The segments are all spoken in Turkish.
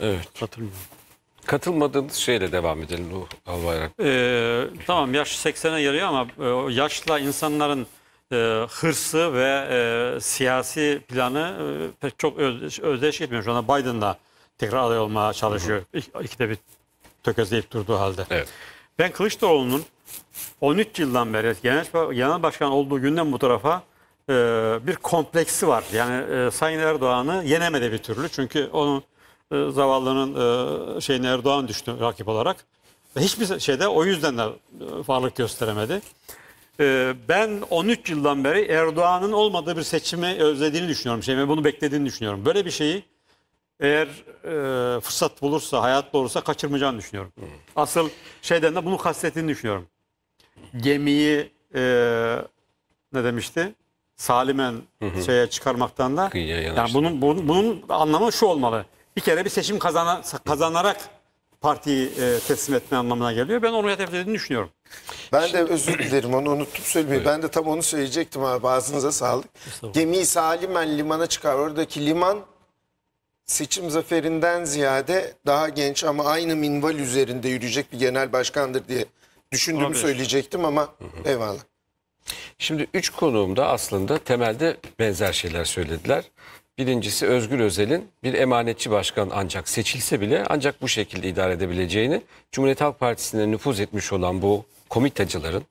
Evet. Hatırlamıyorum. Katılmadığınız şeyle devam edelim bu Albayrak. Ee, tamam yaş 80'e yarıyor ama e, yaşla insanların e, hırsı ve e, siyasi planı e, pek çok özdeş, özdeş gitmiyor. Şu anda Biden'la tekrar aday olmaya çalışıyor. Hı hı. İkide bir tökezleyip durduğu halde. Evet. Ben Kılıçdaroğlu'nun 13 yıldan beri genel, genel başkan olduğu günden bu tarafa e, bir kompleksi var. Yani e, Sayın Erdoğan'ı yenemedi bir türlü. Çünkü onun e, zavallının e, şeyine Erdoğan düştü rakip olarak. Ve hiçbir şeyde o yüzden de e, varlık gösteremedi. E, ben 13 yıldan beri Erdoğan'ın olmadığı bir seçimi özlediğini düşünüyorum. Şey, bunu beklediğini düşünüyorum. Böyle bir şeyi eğer e, fırsat bulursa, hayat olursa kaçırmayacağını düşünüyorum. Hmm. Asıl şeyden de bunu kastettiğini düşünüyorum. Gemiyi e, ne demişti? Salimen hı hı. şeye çıkarmaktan da. Yani bunun, bunun, bunun anlamı şu olmalı bir kere bir seçim kazana, kazanarak partiyi e, teslim etme anlamına geliyor. Ben onu hedeflediğini düşünüyorum. Ben Şimdi... de özür dilerim onu unuttum söylemeyi. Ben de tam onu söyleyecektim abi ağzınıza sağlık. Gemiyi salimen limana çıkar. Oradaki liman seçim zaferinden ziyade daha genç ama aynı minval üzerinde yürüyecek bir genel başkandır diye düşündüğümü Olabilir. söyleyecektim ama hı hı. eyvallah. Şimdi üç konuğum da aslında temelde benzer şeyler söylediler. Birincisi Özgür Özel'in bir emanetçi başkan ancak seçilse bile ancak bu şekilde idare edebileceğini Cumhuriyet Halk Partisi'ne nüfuz etmiş olan bu komitacıların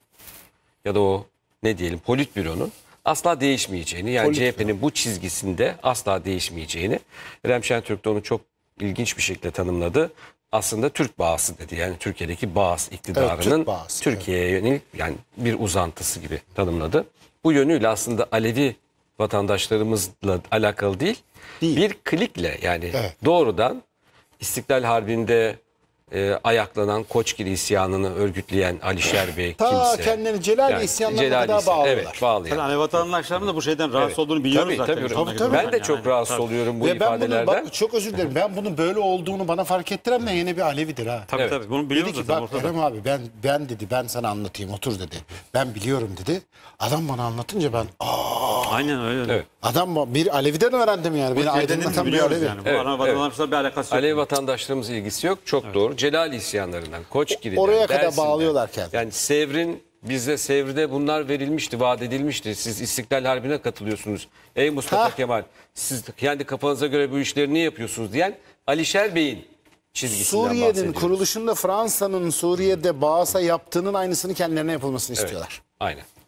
ya da o ne diyelim politbüronun asla değişmeyeceğini yani CHP'nin bu çizgisinde asla değişmeyeceğini Rem Şentürk de onu çok ilginç bir şekilde tanımladı. Aslında Türk bağısı dedi. Yani Türkiye'deki Bağıs iktidarının evet, Türkiye'ye yönelik yani bir uzantısı gibi tanımladı. Bu yönüyle aslında Alevi vatandaşlarımızla alakalı değil. değil. Bir klikle yani evet. doğrudan İstiklal Harbi'nde e, ayaklanan Koçgiri isyanını örgütleyen Alişer Bey Ta kimse. Ta kendilerini Celal yani, isyanlarına Celal kadar bağlılar. Evet bağlı. Yani vatandaşlarımın da bu şeyden rahatsız evet. olduğunu biliyoruz tabii, zaten. Tabii, tabii, tabii. Ben de çok yani, rahatsız tabii. oluyorum bu Ve ifadelerden. Ben bunun, çok özür dilerim. Ben bunun böyle olduğunu bana fark ettiren de yeni bir Alevidir ha. Tabii evet. tabii bunu biliyoruz dedi ki, Bak Erem abi ben, ben dedi ben sana anlatayım otur dedi. Ben biliyorum dedi. Adam bana anlatınca ben aa Aynen öyle. Evet. Adam bir Alevi'den öğrendim yani. Beni aydınlatan bir Alevi. Yani. Bu ana vatandaşla bir alakası yok. Alev vatandaşlarımız ilgisi yok. Çok doğru. Celal isyanlarından, koç gibi. Oraya kadar Dersim'den. bağlıyorlar kendini. Yani Sevr'in bizde Sevr'de bunlar verilmişti, vaat edilmişti. Siz İstiklal Harbi'ne katılıyorsunuz. Ey Mustafa Ha. Kemal, siz kendi kafanıza göre bu işleri niye yapıyorsunuz diyen Alişer Bey'in çizgisinden Suriye'nin kuruluşunda Fransa'nın Suriye'de Bağasa yaptığının aynısını kendilerine yapılmasını istiyorlar. Aynen.